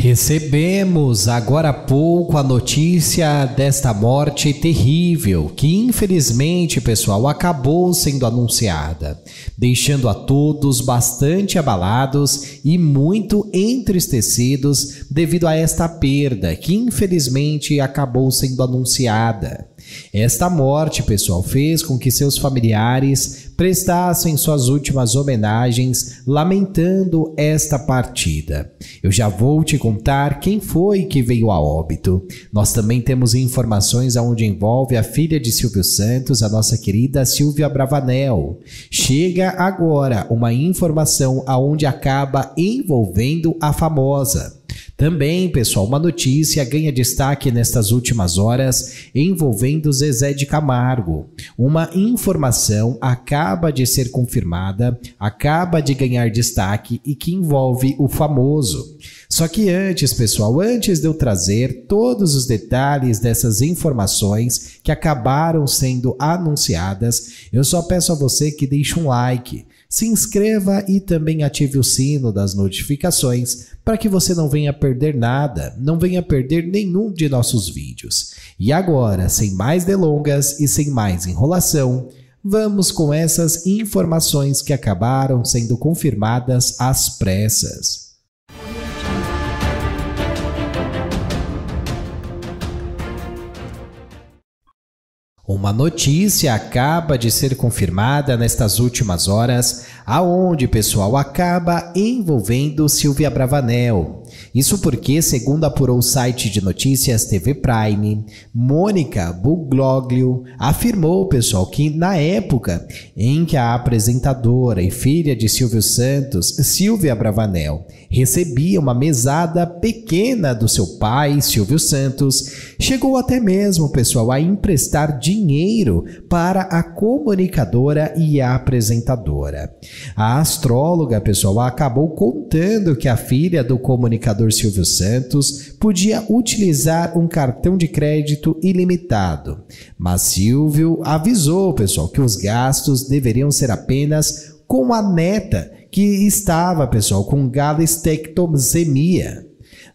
Recebemos agora há pouco a notícia desta morte terrível, que infelizmente, pessoal, acabou sendo anunciada, deixando a todos bastante abalados e muito entristecidos devido a esta perda que infelizmente acabou sendo anunciada. Esta morte, pessoal, fez com que seus familiares prestassem suas últimas homenagens lamentando esta partida. Eu já vou te contar quem foi que veio a óbito. Nós também temos informações aonde envolve a filha de Silvio Santos, a nossa querida Silvia Bravanel. Chega agora uma informação aonde acaba envolvendo a famosa. Também, pessoal, uma notícia ganha destaque nestas últimas horas envolvendo Zezé de Camargo. Uma informação acaba de ser confirmada, acaba de ganhar destaque e que envolve o famoso. Só que antes, pessoal, antes de eu trazer todos os detalhes dessas informações que acabaram sendo anunciadas, eu só peço a você que deixe um like se inscreva e também ative o sino das notificações para que você não venha perder nada, não venha perder nenhum de nossos vídeos. E agora, sem mais delongas e sem mais enrolação, vamos com essas informações que acabaram sendo confirmadas às pressas. Uma notícia acaba de ser confirmada nestas últimas horas, aonde pessoal acaba envolvendo Silvia Bravanel. Isso porque, segundo apurou o site de notícias TV Prime, Mônica Buglóglio afirmou, pessoal, que na época em que a apresentadora e filha de Silvio Santos, Silvia Bravanel, recebia uma mesada pequena do seu pai, Silvio Santos, chegou até mesmo, pessoal, a emprestar dinheiro dinheiro para a comunicadora e a apresentadora. A astróloga, pessoal, acabou contando que a filha do comunicador Silvio Santos podia utilizar um cartão de crédito ilimitado, mas Silvio avisou, pessoal, que os gastos deveriam ser apenas com a neta que estava, pessoal, com galestectomia.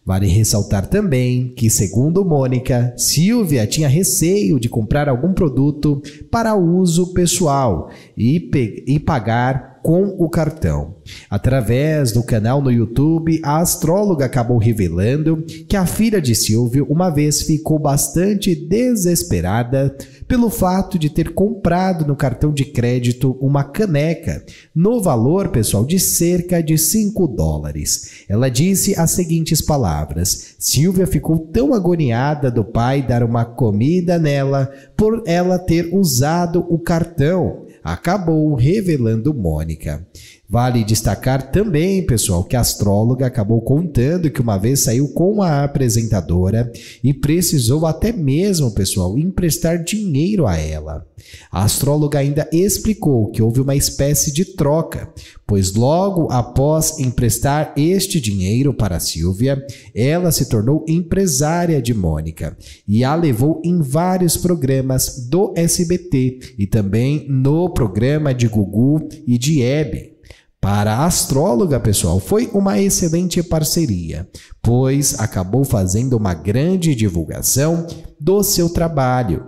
Vale ressaltar também que, segundo Mônica, Silvia tinha receio de comprar algum produto para uso pessoal e, e pagar com o cartão. Através do canal no YouTube, a astróloga acabou revelando que a filha de Silvio uma vez ficou bastante desesperada pelo fato de ter comprado no cartão de crédito uma caneca, no valor, pessoal, de cerca de 5 dólares. Ela disse as seguintes palavras: Silvia ficou tão agoniada do pai dar uma comida nela por ela ter usado o cartão acabou revelando Mônica. Vale destacar também, pessoal, que a astróloga acabou contando que uma vez saiu com a apresentadora e precisou até mesmo, pessoal, emprestar dinheiro a ela. A astróloga ainda explicou que houve uma espécie de troca, pois logo após emprestar este dinheiro para Silvia, ela se tornou empresária de Mônica e a levou em vários programas do SBT e também no programa de Gugu e de Hebe. Para a astróloga, pessoal, foi uma excelente parceria, pois acabou fazendo uma grande divulgação do seu trabalho.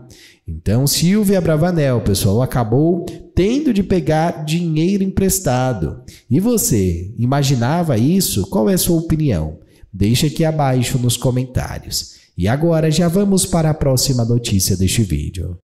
Então, Silvia Bravanel, pessoal, acabou tendo de pegar dinheiro emprestado. E você, imaginava isso? Qual é a sua opinião? Deixa aqui abaixo nos comentários. E agora já vamos para a próxima notícia deste vídeo.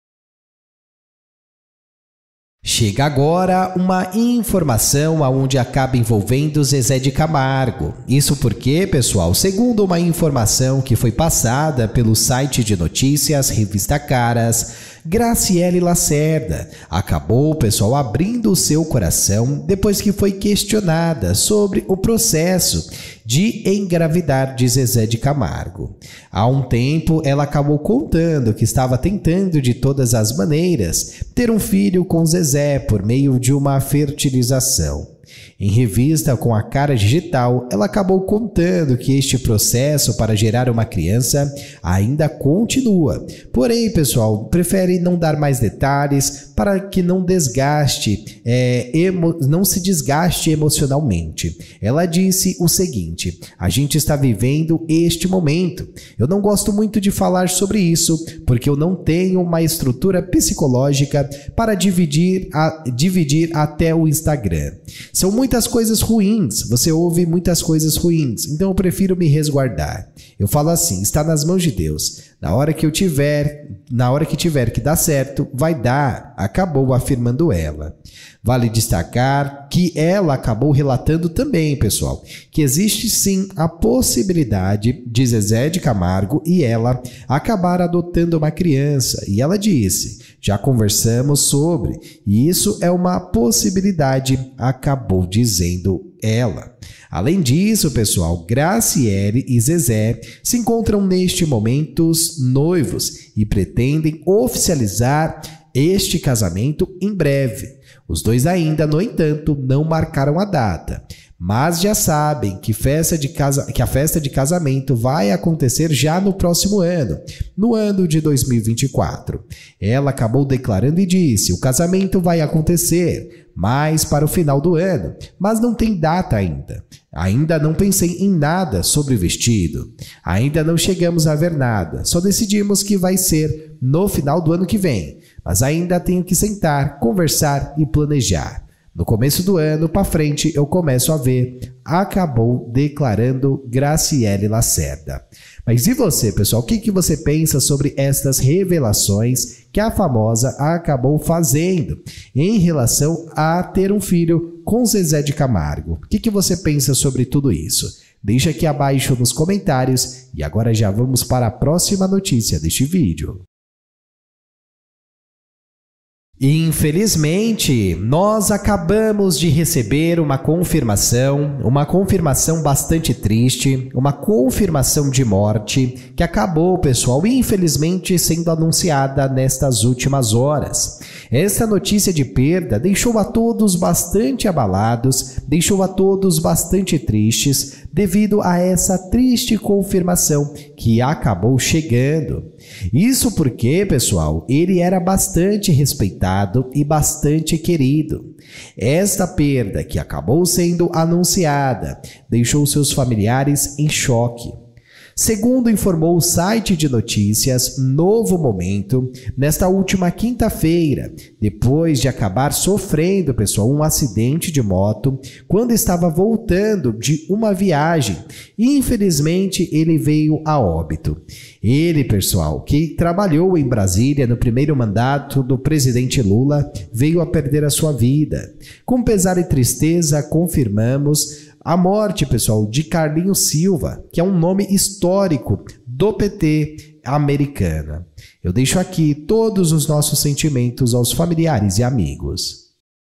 Chega agora uma informação aonde acaba envolvendo Zezé de Camargo. Isso porque, pessoal, segundo uma informação que foi passada pelo site de notícias Revista Caras, Graciele Lacerda, acabou, pessoal, abrindo o seu coração depois que foi questionada sobre o processo de engravidar de Zezé de Camargo. Há um tempo, ela acabou contando que estava tentando de todas as maneiras ter um filho com Zezé por meio de uma fertilização. Em revista com a cara digital, ela acabou contando que este processo para gerar uma criança ainda continua. Porém, pessoal, prefere não dar mais detalhes para que não desgaste, é, emo, não se desgaste emocionalmente. Ela disse o seguinte: a gente está vivendo este momento. Eu não gosto muito de falar sobre isso, porque eu não tenho uma estrutura psicológica para dividir, a, dividir até o Instagram. São muitas coisas ruins, você ouve muitas coisas ruins, então eu prefiro me resguardar. Eu falo assim: está nas mãos de Deus. Na hora que eu tiver, na hora que tiver que dar certo, vai dar, acabou afirmando ela. Vale destacar que ela acabou relatando também, pessoal, que existe sim a possibilidade de Zezé de Camargo e ela acabar adotando uma criança. E ela disse: já conversamos sobre, e isso é uma possibilidade, acabou dizendo ela. Além disso, pessoal, Graciele e Zezé se encontram neste momento noivos e pretendem oficializar este casamento em breve. Os dois ainda, no entanto, não marcaram a data. Mas já sabem que, festa de casa, que a festa de casamento vai acontecer já no próximo ano, no ano de 2024. Ela acabou declarando e disse: o casamento vai acontecer, mas para o final do ano, mas não tem data ainda. Ainda não pensei em nada sobre o vestido, ainda não chegamos a ver nada, só decidimos que vai ser no final do ano que vem, mas ainda tenho que sentar, conversar e planejar. No começo do ano para frente eu começo a ver, acabou declarando Graciele Lacerda. Mas e você, pessoal? O que, que você pensa sobre estas revelações que a famosa acabou fazendo em relação a ter um filho com Zezé de Camargo? O que, que você pensa sobre tudo isso? Deixa aqui abaixo nos comentários e agora já vamos para a próxima notícia deste vídeo. Infelizmente, nós acabamos de receber uma confirmação, uma confirmação bastante triste, uma confirmação de morte que acabou, pessoal, infelizmente sendo anunciada nestas últimas horas. Essa notícia de perda deixou a todos bastante abalados, deixou a todos bastante tristes, devido a essa triste confirmação que acabou chegando. Isso porque, pessoal, ele era bastante respeitado e bastante querido. Esta perda que acabou sendo anunciada deixou seus familiares em choque. Segundo informou o site de notícias Novo Momento, nesta última quinta-feira, depois de acabar sofrendo, pessoal, um acidente de moto quando estava voltando de uma viagem, infelizmente ele veio a óbito. Ele, pessoal, que trabalhou em Brasília no primeiro mandato do presidente Lula, veio a perder a sua vida. Com pesar e tristeza, confirmamos a morte, pessoal, de Carlinhos Silva, que é um nome histórico do PT americana. Eu deixo aqui todos os nossos sentimentos aos familiares e amigos.